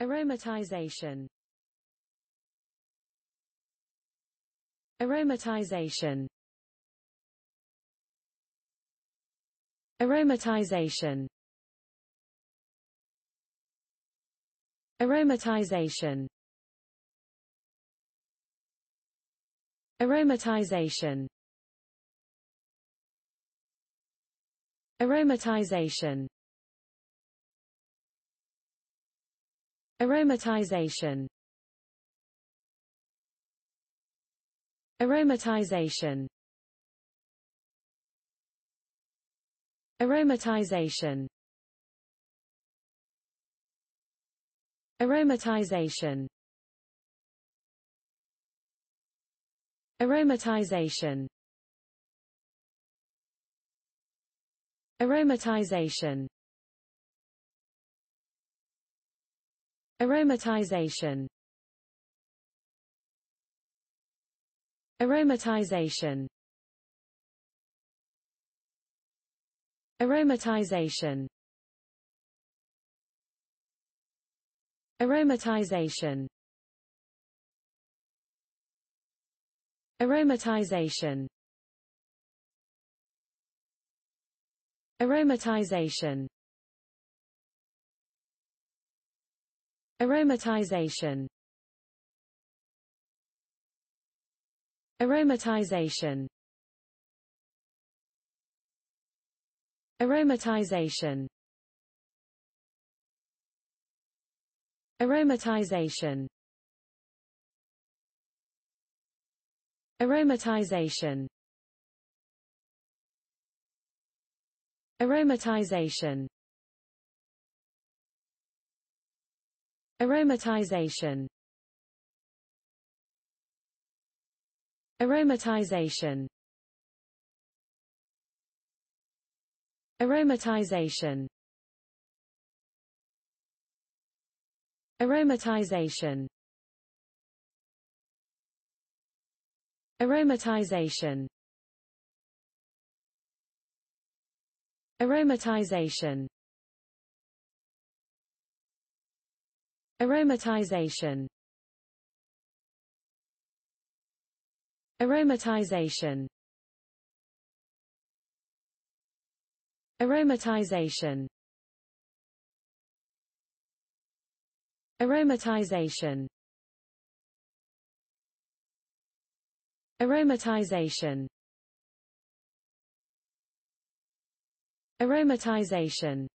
Aromatization Aromatization Aromatization Aromatization Aromatization Aromatization Aromatization Aromatization Aromatization Aromatization Aromatization Aromatization Aromatization Aromatization Aromatization Aromatization Aromatization Aromatization Aromatization Aromatization Aromatization Aromatization Aromatization Aromatization Aromatization Aromatization Aromatization Aromatization Aromatization Aromatization Aromatization Aromatization Aromatization Aromatization Aromatization Aromatization